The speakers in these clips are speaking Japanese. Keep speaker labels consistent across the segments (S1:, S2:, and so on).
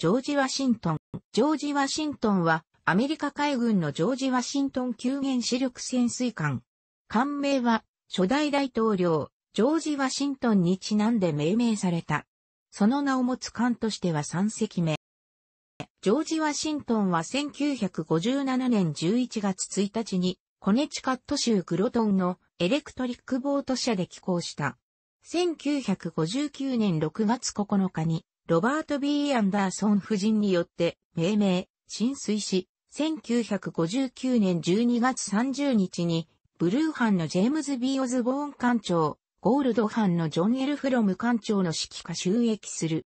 S1: ジョージ・ワシントン。ジョージ・ワシントンは、アメリカ海軍のジョージ・ワシントン救援視力潜水艦。艦名は、初代大統領、ジョージ・ワシントンにちなんで命名された。その名を持つ艦としては3隻目。ジョージ・ワシントンは1957年11月1日に、コネチカット州グロトンのエレクトリックボート社で寄港した。1959年6月9日にロバート・ B・ アンダーソン夫人によって命名、浸水し、1959年12月30日に、ブルーハンのジェームズ・ B・ オズボーン艦長、ゴールドハンのジョン・エル・フロム艦長の指揮下収益する。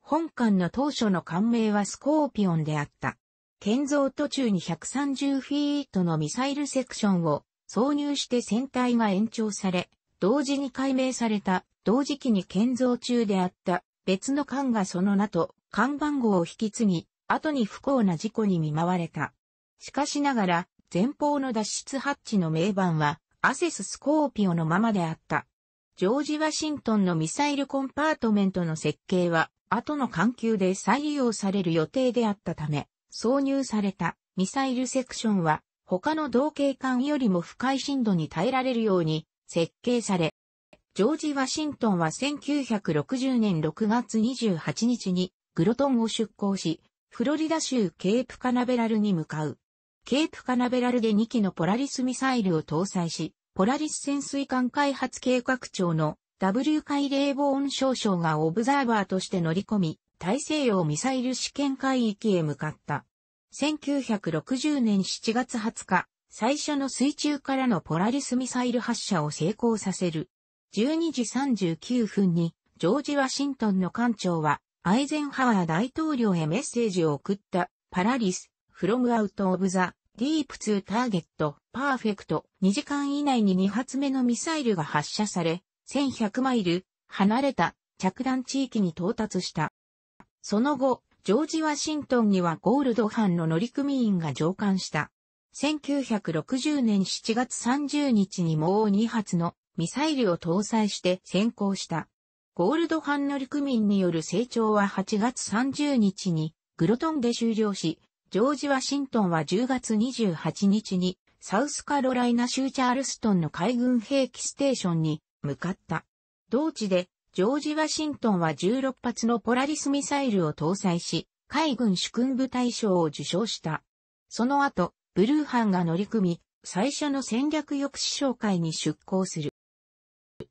S1: 本艦の当初の艦名はスコーピオンであった。建造途中に130フィートのミサイルセクションを挿入して船体が延長され、同時に解明された、同時期に建造中であった別の艦がその名と看板号を引き継ぎ、後に不幸な事故に見舞われた。しかしながら、前方の脱出ハッチの名番は、アセススコーピオのままであった。ジョージ・ワシントンのミサイルコンパートメントの設計は、後の環球で再利用される予定であったため、挿入されたミサイルセクションは、他の同型艦よりも深い深度に耐えられるように設計され、ジョージ・ワシントンは1960年6月28日にグロトンを出港し、フロリダ州ケープカナベラルに向かう。ケープカナベラルで2機のポラリスミサイルを搭載し、ポラリス潜水艦開発計画庁の W 海冷房温少将がオブザーバーとして乗り込み、大西洋ミサイル試験海域へ向かった。1960年7月20日、最初の水中からのポラリスミサイル発射を成功させる。12時39分に、ジョージ・ワシントンの艦長は、アイゼンハワー大統領へメッセージを送った、パラリス、フロムアウト・オブ・ザ・ディープツー・ターゲット、パーフェクト、2時間以内に2発目のミサイルが発射され、1100マイル、離れた、着弾地域に到達した。その後、ジョージ・ワシントンにはゴールド班の乗組員が乗艦した。1960年7月30日にもう2発のミサイルを搭載して先行した。ゴールドハン。乗組員による成長は8月30日にグロトンで終了し、ジョージ・ワシントンは10月28日にサウスカロライナ州チャールストンの海軍兵器ステーションに向かった。同地でジョージ・ワシントンは16発のポラリスミサイルを搭載し、海軍主君部大賞を受賞した。その後、ブルーハンが乗り組み、最初の戦略抑止紹介に出向する。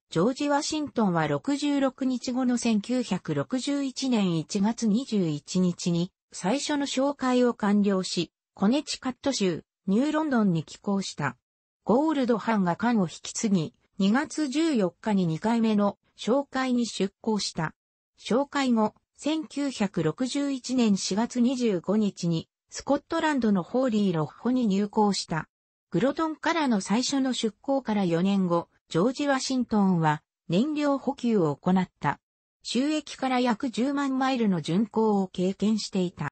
S1: ジョージ・ワシントンは66日後の1961年1月21日に最初の紹介を完了し、コネチカット州、ニューロンドンに寄港した。ゴールドハンが艦を引き継ぎ、2月14日に2回目の紹介に出港した。紹介後、1961年4月25日にスコットランドのホーリーロッホに入港した。グロトンからの最初の出港から4年後、ジョージ・ワシントンは燃料補給を行った。収益から約10万マイルの巡航を経験していた。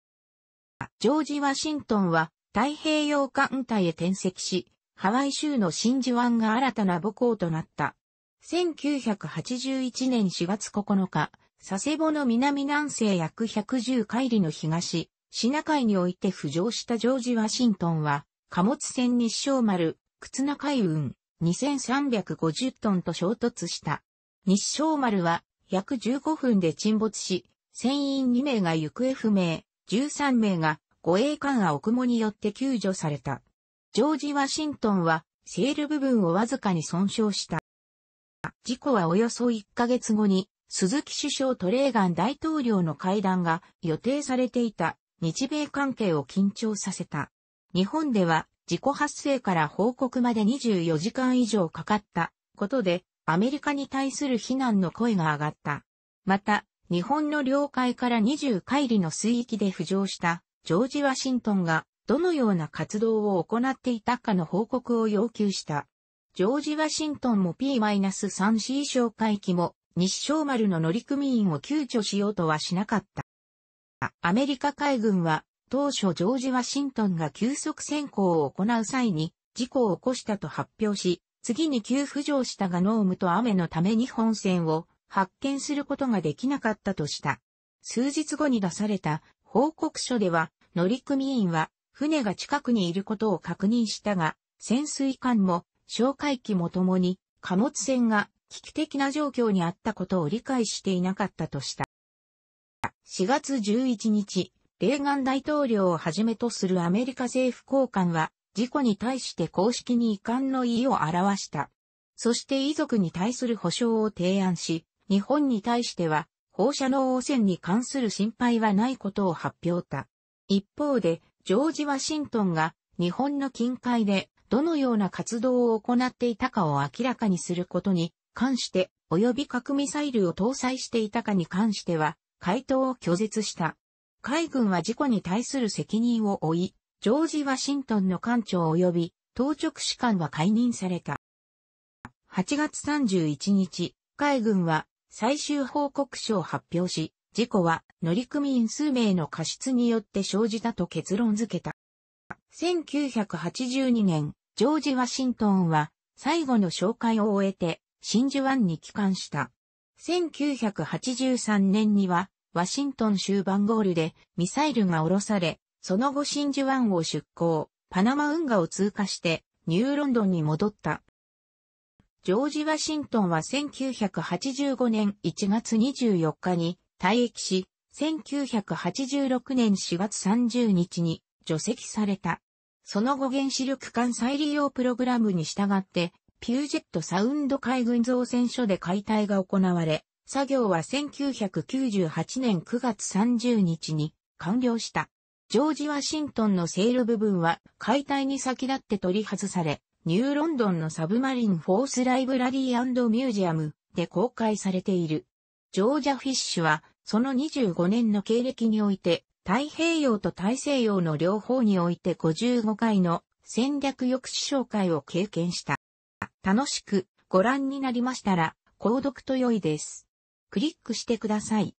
S1: ジョージ・ワシントンは太平洋艦隊へ転籍し、ハワイ州の真珠湾が新たな母港となった。1981年4月9日、佐世保の南南西約110海里の東、シナ海において浮上したジョージ・ワシントンは、貨物船日照丸、靴中海運、2350トンと衝突した。日照丸は約15分で沈没し、船員2名が行方不明、13名が護衛艦青雲によって救助された。ジョージ・ワシントンはセール部分をわずかに損傷した。事故はおよそ1ヶ月後に、鈴木首相とレーガン大統領の会談が予定されていた日米関係を緊張させた。日本では事故発生から報告まで24時間以上かかったことで、アメリカに対する非難の声が上がった。また、日本の領海から20海里の水域で浮上したジョージ・ワシントンがどのような活動を行っていたかの報告を要求した。ジョージ・ワシントンも P-3C 哨戒機も日照丸の乗組員を救助しようとはしなかった。アメリカ海軍は当初ジョージ・ワシントンが急速選考を行う際に事故を起こしたと発表し、次に急浮上したが濃ムと雨のために本線を発見することができなかったとした。数日後に出された報告書では、乗組員は船が近くにいることを確認したが、潜水艦も哨戒機もともに貨物船が危機的な状況にあったことを理解していなかったとした。4月11日、レーガン大統領をはじめとするアメリカ政府高官は、事故に対して公式に遺憾の意を表した。そして遺族に対する保障を提案し、日本に対しては、放射能汚染に関する心配はないことを発表た。一方で、ジョージ・ワシントンが日本の近海でどのような活動を行っていたかを明らかにすることに関して、及び核ミサイルを搭載していたかに関しては、回答を拒絶した。海軍は事故に対する責任を負い、ジョージ・ワシントンの艦長及び当直士官は解任された。8月31日、海軍は最終報告書を発表し、事故は乗組員数名の過失によって生じたと結論付けた。1982年、ジョージ・ワシントンは最後の紹介を終えて真珠湾に帰還した。1983年にはワシントン州バンゴールでミサイルが降ろされ、その後真珠湾を出港、パナマ運河を通過してニューロンドンに戻った。ジョージ・ワシントンは1985年1月24日に退役し、1986年4月30日に除籍された。その後原子力艦再利用プログラムに従って、ピュージェットサウンド海軍造船所で解体が行われ、作業は1998年9月30日に完了した。ジョージ・ワシントンのセール部分は解体に先立って取り外され、ニューロンドンのサブマリン・フォース・ライブラリーミュージアムで公開されている。ジョージャ・フィッシュは、その25年の経歴において、太平洋と大西洋の両方において55回の戦略抑止紹介を経験した。楽しくご覧になりましたら、購読と良いです。クリックしてください。